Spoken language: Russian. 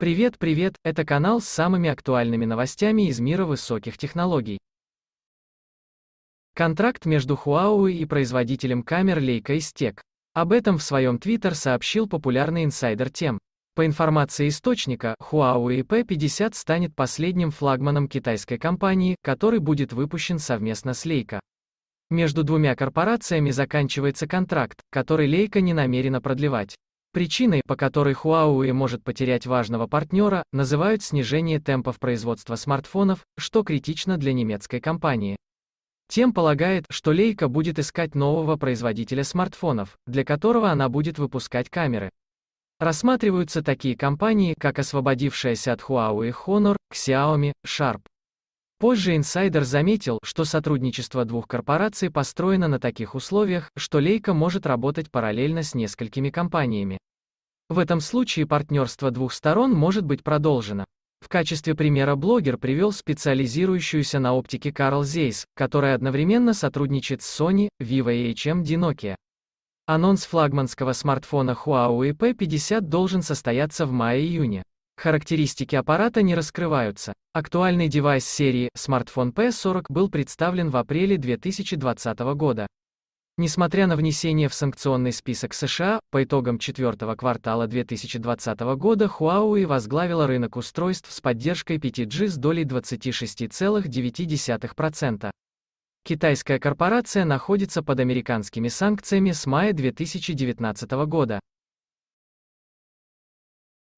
Привет, привет, это канал с самыми актуальными новостями из мира высоких технологий. Контракт между Huawei и производителем камер Leica истек. Об этом в своем твиттер сообщил популярный инсайдер тем. По информации источника, Huawei P50 станет последним флагманом китайской компании, который будет выпущен совместно с Leica. Между двумя корпорациями заканчивается контракт, который Leica не намерена продлевать. Причиной, по которой Huawei может потерять важного партнера, называют снижение темпов производства смартфонов, что критично для немецкой компании. Тем полагает, что Leica будет искать нового производителя смартфонов, для которого она будет выпускать камеры. Рассматриваются такие компании, как освободившаяся от Huawei Honor, Xiaomi, Sharp. Позже инсайдер заметил, что сотрудничество двух корпораций построено на таких условиях, что Лейка может работать параллельно с несколькими компаниями. В этом случае партнерство двух сторон может быть продолжено. В качестве примера блогер привел специализирующуюся на оптике Карл Зейс, которая одновременно сотрудничает с Sony, Vivo и HMD Nokia. Анонс флагманского смартфона Huawei P50 должен состояться в мае-июне. Характеристики аппарата не раскрываются. Актуальный девайс серии смартфон P40 был представлен в апреле 2020 года. Несмотря на внесение в санкционный список США, по итогам четвертого квартала 2020 года Huawei возглавила рынок устройств с поддержкой 5G с долей 26,9%. Китайская корпорация находится под американскими санкциями с мая 2019 года.